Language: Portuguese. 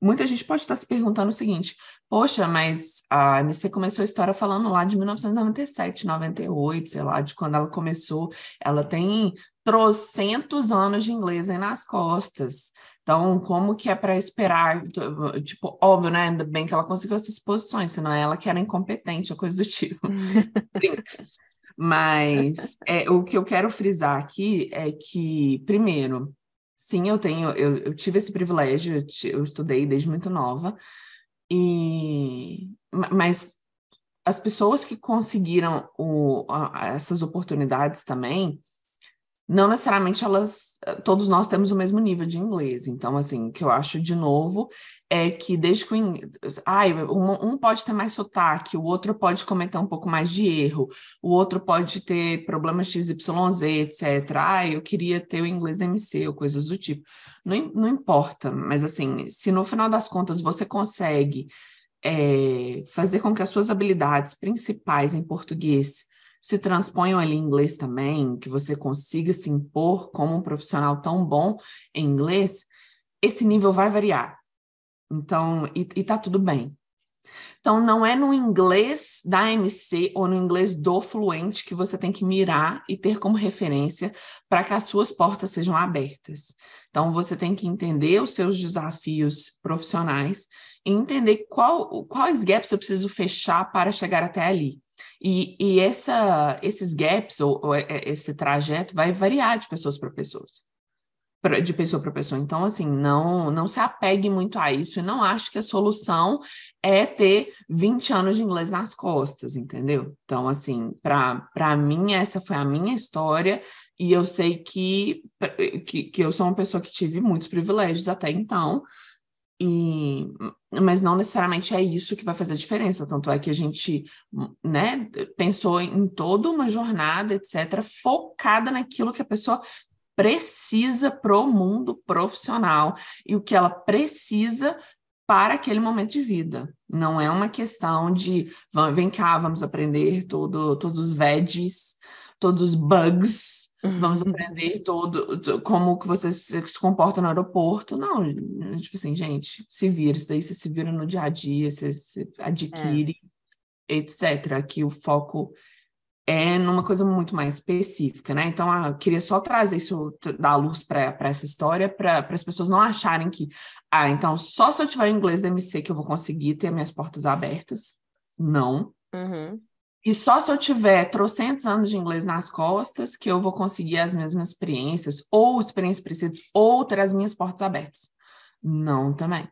muita gente pode estar se perguntando o seguinte: poxa, mas a MC começou a história falando lá de 1997, 98, sei lá, de quando ela começou. Ela tem trocentos anos de inglês aí nas costas. Então, como que é para esperar? Tipo, óbvio, né? Ainda bem que ela conseguiu essas posições, senão ela que era incompetente, ou coisa do tipo. Mas é, o que eu quero frisar aqui é que, primeiro, Sim, eu tenho, eu, eu tive esse privilégio, eu, te, eu, estudei desde muito nova, e mas as pessoas que conseguiram o, a, essas oportunidades também, não necessariamente elas, eh, todos nós temos o mesmo nível de inglês. Então, assim, o que eu acho de novo é que desde que o ai, um, um, pode ter mais sotaque, o outro pode cometer um pouco mais de erro, o outro pode ter problemas XYZ, etc. Ai, eu queria ter o inglês MC ou coisas do tipo. Não, não importa, mas assim, se no final das contas você consegue é, fazer com que as suas habilidades principais em português se transponham ali em inglês também, que você consiga se impor como um profissional tão bom em inglês, esse nível vai variar. Então, e, e tá tudo bem. Então, não é no inglês da MC ou no inglês do fluente que você tem que mirar e ter como referência para que as suas portas sejam abertas. Então, você tem que entender os seus desafios profissionais e entender qual, quais gaps eu preciso fechar para chegar até ali. E, e essa, esses gaps ou, ou, é, é, esse trajeto vai variar de pessoas para pessoas, pra, de pessoa para pessoa. Então, assim, não, não se apegue muito a isso e não acho que a solução é ter 20 anos de inglês nas costas, entendeu? Então, assim, para mim, essa foi a minha história e eu sei que, que, que eu sou uma pessoa que tive muitos privilégios até então, e, mas não necessariamente é isso que vai fazer a diferença. Tanto é que a gente né, pensou em toda uma jornada, etc., focada naquilo que a pessoa precisa para o mundo profissional e o que ela precisa para aquele momento de vida. Não é uma questão de vem cá, vamos aprender todo, todos os VEDs, todos os bugs Vamos uhum. aprender todo como que você se, se comporta no aeroporto. Não, tipo assim, gente, se vira, isso daí você se vira no dia a dia, você se é. adquire, é. etc. Aqui o foco é numa coisa muito mais específica, né? Então, ah, eu queria só trazer isso, dar luz para essa história, para as pessoas não acharem que, ah, então só se eu tiver inglês da MC que eu vou conseguir ter minhas portas abertas. Não. Uhum. E só se eu tiver trocentos anos de inglês nas costas que eu vou conseguir as mesmas experiências, ou experiências precisas ou ter as minhas portas abertas. Não também.